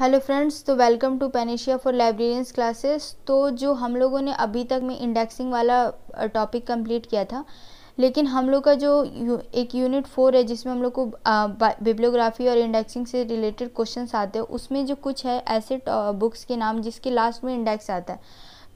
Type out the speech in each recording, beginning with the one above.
hello friends तो welcome to Panacea for librarians classes तो जो हम लोगों ने अभी तक में इंडेक्सिंग वाला टॉपिक कंप्लीट किया था लेकिन हम लोग का जो एक यूनिट फोर है जिसमें हम लोग को बिब्लियोग्राफी और इंडेक्सिंग से रिलेटेड क्वेश्चंस आते हैं उसमें जो कुछ है ऐसे बुक्स के नाम जिसके लास्ट में इंडेक्स आता है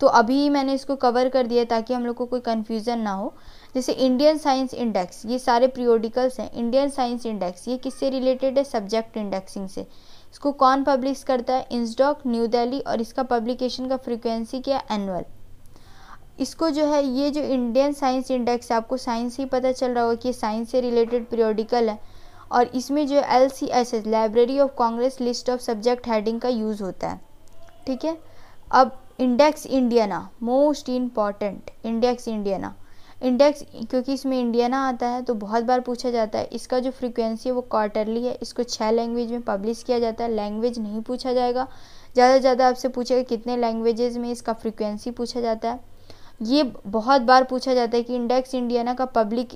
तो अभी मैंने इसको कवर कर दिया ताकि हम लोग को कोई कन्फ्यूज़न ना हो जैसे इंडियन साइंस इंडेक्स ये सारे प्रियोडिकल्स हैं इंडियन साइंस इंडेक्स ये किससे रिलेटेड है सब्जेक्ट इंडेक्सिंग से इसको कौन पब्लिश करता है इंसडॉक न्यू दिल्ली और इसका पब्लिकेशन का फ्रिक्वेंसी क्या एनुअल इसको जो है ये जो इंडियन साइंस इंडेक्स है आपको साइंस ही पता चल रहा होगा कि साइंस से रिलेटेड पीरियोडिकल है और इसमें जो L C S S library of Congress list of subject heading का यूज़ होता है ठीक है अब index Indiana most important index Indiana index क्योंकि इसमें इंडियाना आता है तो बहुत बार पूछा जाता है इसका जो फ्रीक्वेंसी है वो क्वार्टरली है इसको छः लैंग्वेज में पब्लिश किया जाता है लैंग्वेज नहीं पूछा जाएगा ज़्यादा से ज़्यादा आपसे पूछेगा कितने लैंग्वेजेज में इसका फ्रीक्वेंसी पूछा जाता है ये बहुत बार पूछा जाता है कि इंडेक्स इंडियाना का पब्लिक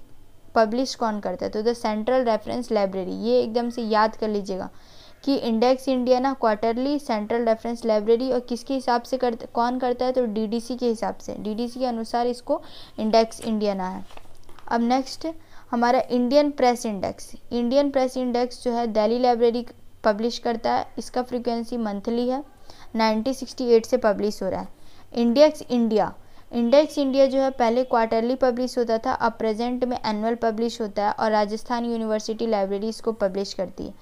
पब्लिश कौन करता है तो द सेंट्रल रेफरेंस लाइब्रेरी ये एकदम से याद कर लीजिएगा कि इंडेक्स इंडिया ना क्वार्टरली सेंट्रल रेफरेंस लाइब्रेरी और किसके हिसाब से कर कौन करता है तो डीडीसी के हिसाब से डीडीसी के अनुसार इसको इंडेक्स इंडिया ना है अब नेक्स्ट हमारा Indian press index Indian press index जो है दिल्ली लाइब्रेरी पब्लिश करता है इसका फ्रिक्वेंसी मंथली है 1968 से पब्लिश हो रहा है इंडेक्स इंडिया इंडेक्स इंडिया जो है पहले क्वार्टरली पब्लिश होता था अब प्रेजेंट में एनुअल पब्लिश होता है और राजस्थान यूनिवर्सिटी लाइब्रेरी इसको पब्लिश करती है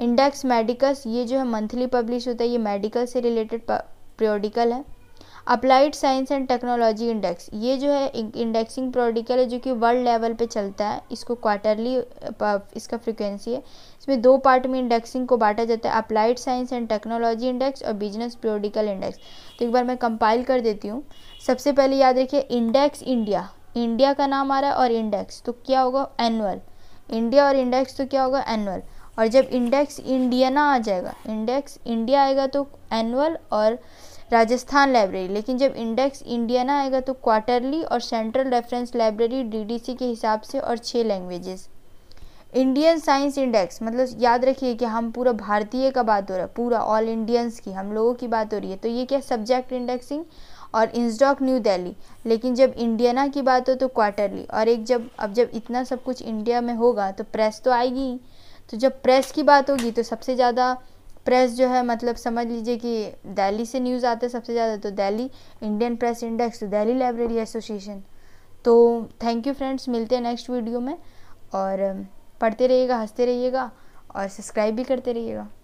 इंडेक्स मेडिकल्स ये जो है मंथली पब्लिश होता है ये मेडिकल से रिलेटेड प्रियोडिकल है applied science and technology index ये जो है इंडेक्सिंग प्रोडिकल है जो कि वर्ल्ड लेवल पे चलता है इसको क्वार्टरली इसका फ्रीक्वेंसी है इसमें दो पार्ट में इंडेक्सिंग को बांटा जाता है applied science and technology index और बिजनेस प्रोडिकल इंडेक्स तो एक बार मैं कंपाइल कर देती हूँ सबसे पहले याद रखिए इंडेक्स इंडिया इंडिया का नाम आ रहा है और इंडेक्स तो क्या होगा एनुअल इंडिया और इंडेक्स तो क्या होगा एनुअल और जब इंडेक्स इंडियाना आ जाएगा इंडेक्स इंडिया आएगा तो एनुअल और राजस्थान लाइब्रेरी लेकिन जब इंडेक्स इंडियाना आएगा तो क्वार्टरली और सेंट्रल रेफरेंस लाइब्रेरी डीडीसी के हिसाब से और छः लैंग्वेजेस इंडियन साइंस इंडेक्स मतलब याद रखिए कि हम पूरा भारतीय का बात हो रहा है पूरा ऑल इंडियंस की हम लोगों की बात हो रही है तो ये क्या सब्जेक्ट इंडेक्सिंग और इंस्टॉक न्यू दिल्ली लेकिन जब इंडियाना की बात हो तो क्वार्टरली और एक जब अब जब इतना सब कुछ इंडिया में होगा तो प्रेस तो आएगी ही तो जब प्रेस की बात होगी तो सबसे ज़्यादा प्रेस जो है मतलब समझ लीजिए कि दिल्ली से न्यूज़ आते हैं सबसे ज़्यादा तो दिल्ली इंडियन प्रेस इंडेक्स तो दिल्ली लाइब्रेरी एसोसिएशन तो थैंक यू फ्रेंड्स मिलते हैं नेक्स्ट वीडियो में और पढ़ते रहिएगा हंसते रहिएगा और सब्सक्राइब भी करते रहिएगा